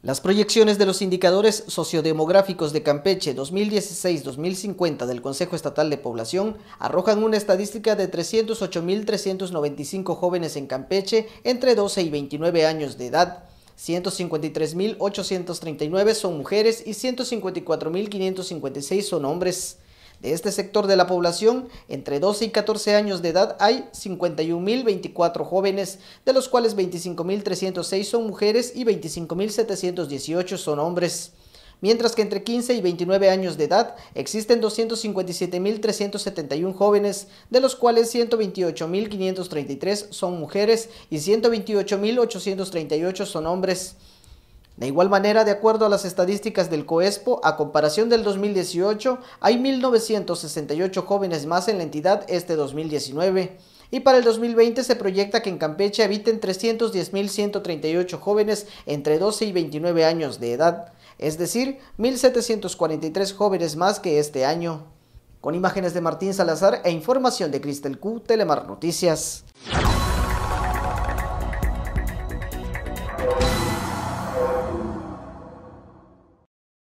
Las proyecciones de los indicadores sociodemográficos de Campeche 2016-2050 del Consejo Estatal de Población arrojan una estadística de 308.395 jóvenes en Campeche entre 12 y 29 años de edad. 153.839 son mujeres y 154.556 son hombres. De este sector de la población, entre 12 y 14 años de edad, hay 51.024 jóvenes, de los cuales 25.306 son mujeres y 25.718 son hombres mientras que entre 15 y 29 años de edad existen 257.371 jóvenes, de los cuales 128.533 son mujeres y 128.838 son hombres. De igual manera, de acuerdo a las estadísticas del COESPO, a comparación del 2018, hay 1.968 jóvenes más en la entidad este 2019. Y para el 2020 se proyecta que en Campeche habiten 310.138 jóvenes entre 12 y 29 años de edad, es decir, 1.743 jóvenes más que este año. Con imágenes de Martín Salazar e información de Cristel Q, Telemar Noticias.